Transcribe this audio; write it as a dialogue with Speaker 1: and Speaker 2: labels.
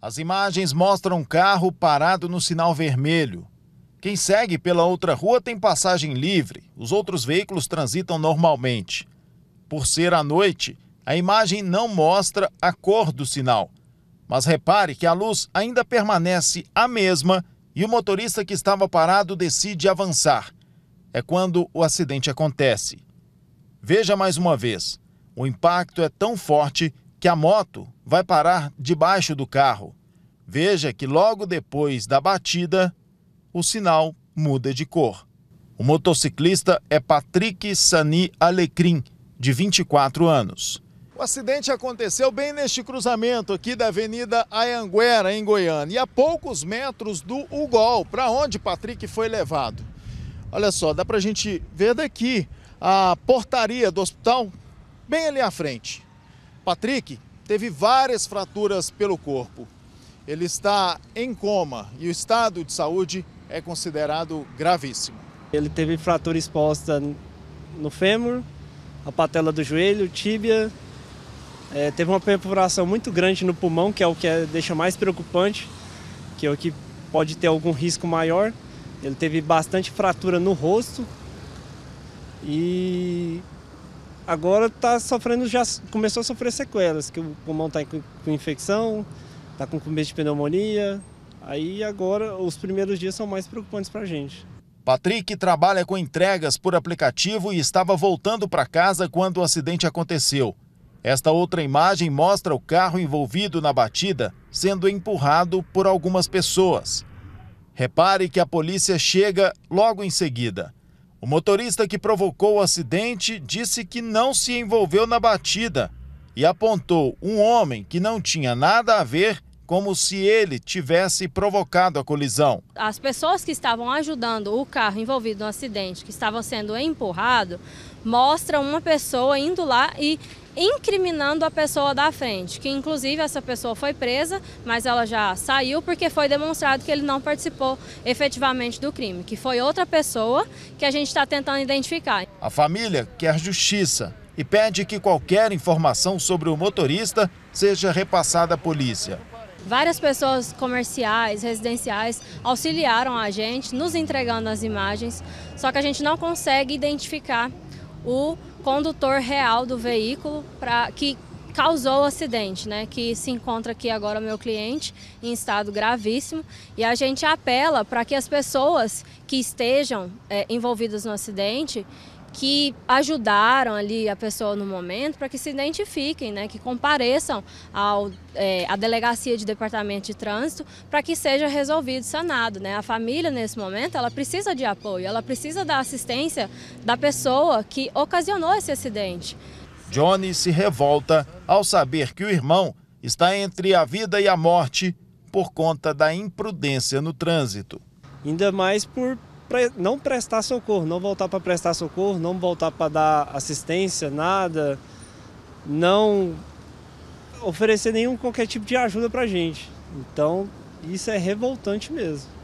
Speaker 1: As imagens mostram um carro parado no sinal vermelho. Quem segue pela outra rua tem passagem livre, os outros veículos transitam normalmente. Por ser à noite, a imagem não mostra a cor do sinal. Mas repare que a luz ainda permanece a mesma e o motorista que estava parado decide avançar. É quando o acidente acontece. Veja mais uma vez: o impacto é tão forte que a moto vai parar debaixo do carro. Veja que logo depois da batida, o sinal muda de cor. O motociclista é Patrick Sani Alecrim, de 24 anos. O acidente aconteceu bem neste cruzamento aqui da Avenida Ayanguera, em Goiânia, e a poucos metros do Ugol, para onde Patrick foi levado. Olha só, dá para a gente ver daqui a portaria do hospital, bem ali à frente. Patrick teve várias fraturas pelo corpo. Ele está em coma e o estado de saúde é considerado gravíssimo. Ele teve fratura exposta no fêmur, a patela do
Speaker 2: joelho, tíbia. É, teve uma perfuração muito grande no pulmão, que é o que é, deixa mais preocupante, que é o que pode ter algum risco maior. Ele teve bastante fratura no rosto e Agora está sofrendo, já começou a sofrer sequelas, que o pulmão está com, infecção, está
Speaker 1: com começo de pneumonia. Aí agora os primeiros dias são mais preocupantes para a gente. Patrick trabalha com entregas por aplicativo e estava voltando para casa quando o acidente aconteceu. Esta outra imagem mostra o carro envolvido na batida sendo empurrado por algumas pessoas. Repare que a polícia chega logo em seguida. O motorista que provocou o acidente disse que não se envolveu na batida e apontou um homem que não tinha nada a ver como se ele tivesse provocado a colisão.
Speaker 3: As pessoas que estavam ajudando o carro envolvido no acidente, que estava sendo empurrado, mostra uma pessoa indo lá e incriminando a pessoa da frente, que inclusive essa pessoa foi presa, mas ela já saiu porque foi demonstrado que ele não participou efetivamente do crime, que foi outra pessoa que a gente está tentando identificar.
Speaker 1: A família quer justiça e pede que qualquer informação sobre o motorista seja repassada à polícia.
Speaker 3: Várias pessoas comerciais, residenciais, auxiliaram a gente, nos entregando as imagens, só que a gente não consegue identificar o condutor real do veículo pra, que causou o acidente, né? Que se encontra aqui agora o meu cliente em estado gravíssimo e a gente apela para que as pessoas que estejam é, envolvidas no acidente que ajudaram ali a pessoa no momento para que se identifiquem, né, que compareçam ao, é, à delegacia de departamento de trânsito para que seja resolvido, sanado. Né? A família, nesse momento, ela precisa de apoio, ela precisa da assistência da pessoa que ocasionou esse acidente.
Speaker 1: Johnny se revolta ao saber que o irmão está entre a vida e a morte por conta da imprudência no trânsito. Ainda mais por pre,
Speaker 2: não prestar socorro, não voltar para prestar socorro, não voltar para dar assistência, nada, não oferecer nenhum qualquer tipo de ajuda para gente. Então isso é revoltante mesmo.